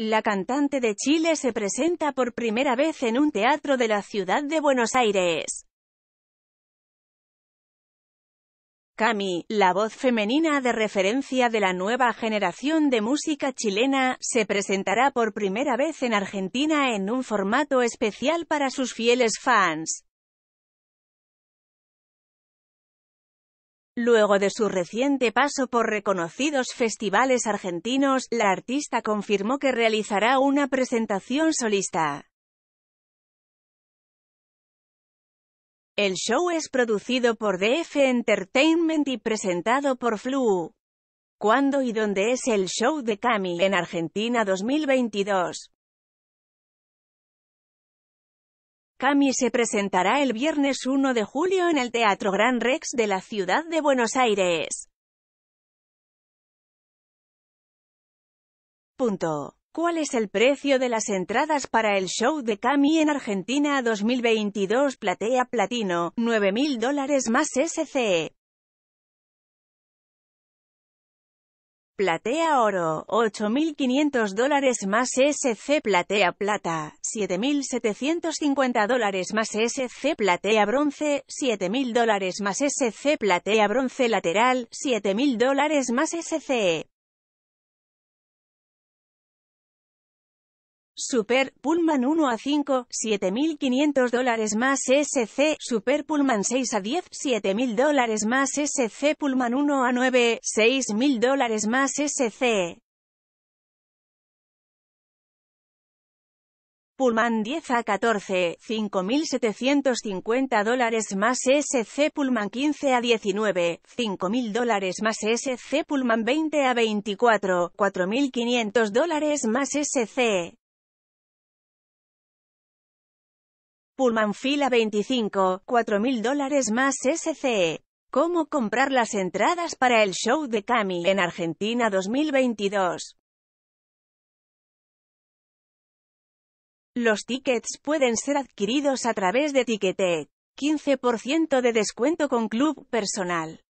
La cantante de Chile se presenta por primera vez en un teatro de la ciudad de Buenos Aires. Cami, la voz femenina de referencia de la nueva generación de música chilena, se presentará por primera vez en Argentina en un formato especial para sus fieles fans. Luego de su reciente paso por reconocidos festivales argentinos, la artista confirmó que realizará una presentación solista. El show es producido por DF Entertainment y presentado por Flu. ¿Cuándo y dónde es el show de Cami? En Argentina 2022. Cami se presentará el viernes 1 de julio en el Teatro Gran Rex de la ciudad de Buenos Aires. ¿Cuál es el precio de las entradas para el show de Cami en Argentina 2022 Platea Platino? 9.000 dólares más SCE. Platea oro, 8.500 dólares más SC platea plata, 7.750 dólares más SC platea bronce, 7.000 dólares más SC platea bronce lateral, 7.000 dólares más SC. E. Super Pullman 1 a 5, 7.500 dólares más SC, Super Pullman 6 a 10, 7.000 dólares más SC, Pullman 1 a 9, 6.000 dólares más SC. Pullman 10 a 14, 5.750 dólares más SC Pullman 15 a 19, 5.000 dólares más SC Pullman 20 a 24, 4.500 dólares más SC. Pullman fila 25, 4.000 dólares más SCE. ¿Cómo comprar las entradas para el show de Cami en Argentina 2022? Los tickets pueden ser adquiridos a través de Ticketek. 15% de descuento con club personal.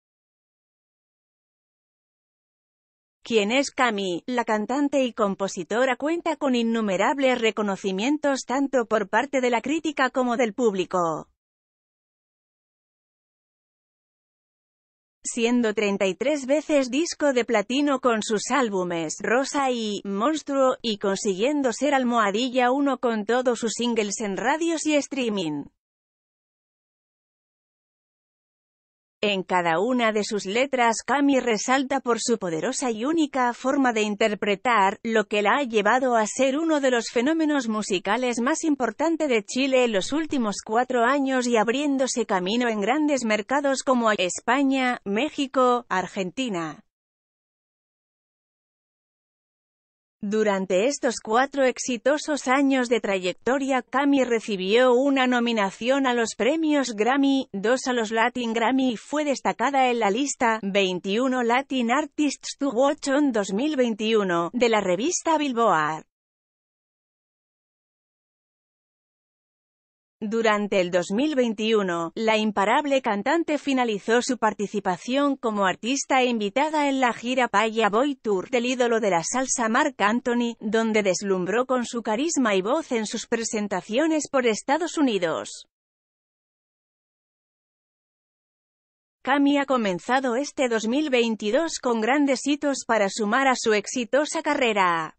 quien es Cami, la cantante y compositora cuenta con innumerables reconocimientos tanto por parte de la crítica como del público. siendo 33 veces disco de platino con sus álbumes Rosa y Monstruo, y consiguiendo ser almohadilla uno con todos sus singles en radios y streaming. En cada una de sus letras Cami resalta por su poderosa y única forma de interpretar, lo que la ha llevado a ser uno de los fenómenos musicales más importantes de Chile en los últimos cuatro años y abriéndose camino en grandes mercados como España, México, Argentina. Durante estos cuatro exitosos años de trayectoria, Cami recibió una nominación a los premios Grammy, dos a los Latin Grammy y fue destacada en la lista 21 Latin Artists to Watch on 2021 de la revista Billboard. Durante el 2021, la imparable cantante finalizó su participación como artista e invitada en la gira Paya Boy Tour del ídolo de la salsa Mark Anthony, donde deslumbró con su carisma y voz en sus presentaciones por Estados Unidos. Cami ha comenzado este 2022 con grandes hitos para sumar a su exitosa carrera.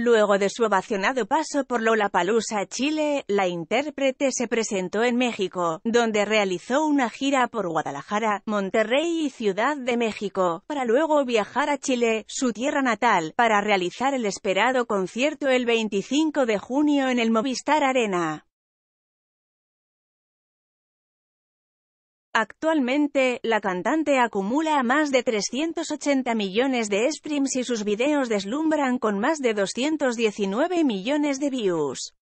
Luego de su ovacionado paso por Lollapalooza, Chile, la intérprete se presentó en México, donde realizó una gira por Guadalajara, Monterrey y Ciudad de México, para luego viajar a Chile, su tierra natal, para realizar el esperado concierto el 25 de junio en el Movistar Arena. Actualmente, la cantante acumula más de 380 millones de streams y sus videos deslumbran con más de 219 millones de views.